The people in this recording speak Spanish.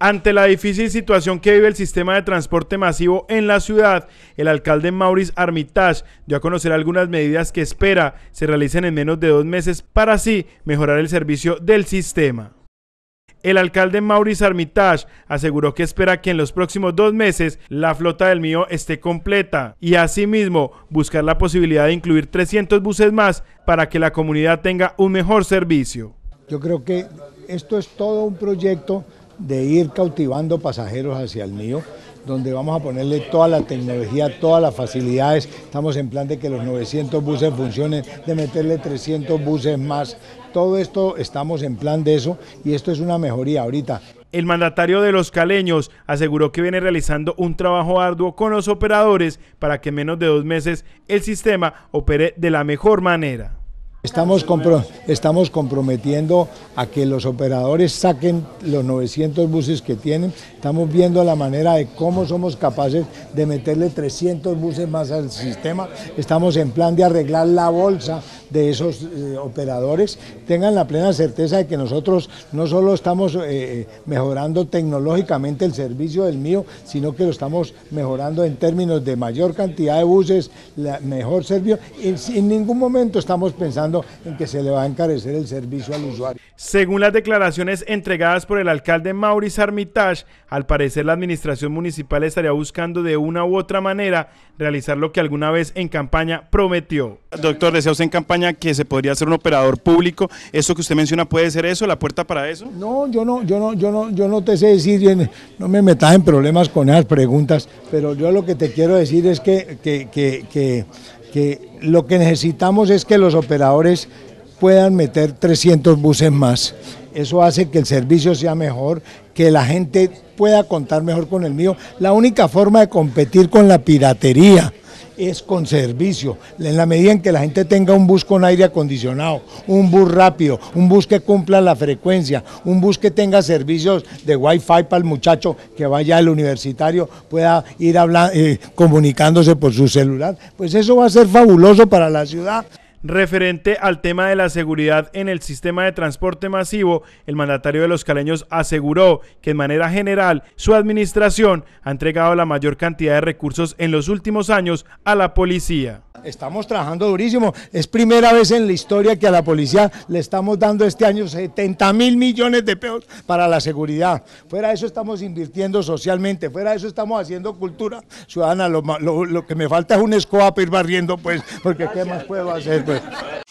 Ante la difícil situación que vive el sistema de transporte masivo en la ciudad, el alcalde Maurice Armitage dio a conocer algunas medidas que espera se realicen en menos de dos meses para así mejorar el servicio del sistema. El alcalde Maurice Armitage aseguró que espera que en los próximos dos meses la flota del mío esté completa y asimismo buscar la posibilidad de incluir 300 buses más para que la comunidad tenga un mejor servicio. Yo creo que esto es todo un proyecto de ir cautivando pasajeros hacia el mío, donde vamos a ponerle toda la tecnología, todas las facilidades. Estamos en plan de que los 900 buses funcionen, de meterle 300 buses más. Todo esto estamos en plan de eso y esto es una mejoría ahorita. El mandatario de los caleños aseguró que viene realizando un trabajo arduo con los operadores para que en menos de dos meses el sistema opere de la mejor manera. Estamos, comprometiendo a que los operadores saquen los 900 buses que tienen. Estamos viendo la manera de cómo somos capaces de meterle 300 buses más al sistema. Estamos en plan de arreglar la bolsa de esos eh, operadores. Tengan la plena certeza de que nosotros no solo estamos eh, eh, mejorando tecnológicamente el servicio del mío, sino que lo estamos mejorando en términos de mayor cantidad de buses, mejor servicio. Y en ningún momento estamos pensando en que se le va a encarecer el servicio al usuario. Según las declaraciones entregadas por el alcalde Maurice Armitage, al parecer la administración municipal estaría buscando de una u otra manera realizar lo que alguna vez en campaña prometió. Doctor, decía usted en campaña que se podría hacer un operador público. ¿Eso que usted menciona puede ser eso, la puerta para eso? No, yo no, yo no, yo no, yo no te sé decir, no me metas en problemas con esas preguntas, pero yo lo que te quiero decir es que, que, que que lo que necesitamos es que los operadores puedan meter 300 buses más. Eso hace que el servicio sea mejor, que la gente pueda contar mejor con el mío. La única forma de competir con la piratería es con servicio. En la medida en que la gente tenga un bus con aire acondicionado, un bus rápido, un bus que cumpla la frecuencia, un bus que tenga servicios de wifi para el muchacho que vaya al universitario, pueda ir eh, comunicándose por su celular, pues eso va a ser fabuloso para la ciudad. Referente al tema de la seguridad en el sistema de transporte masivo, el mandatario de los caleños aseguró que en manera general su administración ha entregado la mayor cantidad de recursos en los últimos años a la policía. Estamos trabajando durísimo. Es primera vez en la historia que a la policía le estamos dando este año 70 mil millones de pesos para la seguridad. Fuera de eso estamos invirtiendo socialmente, fuera de eso estamos haciendo cultura ciudadana. Lo, que me falta es un escoba para ir barriendo, pues, porque ¿qué más puedo hacer? Pues.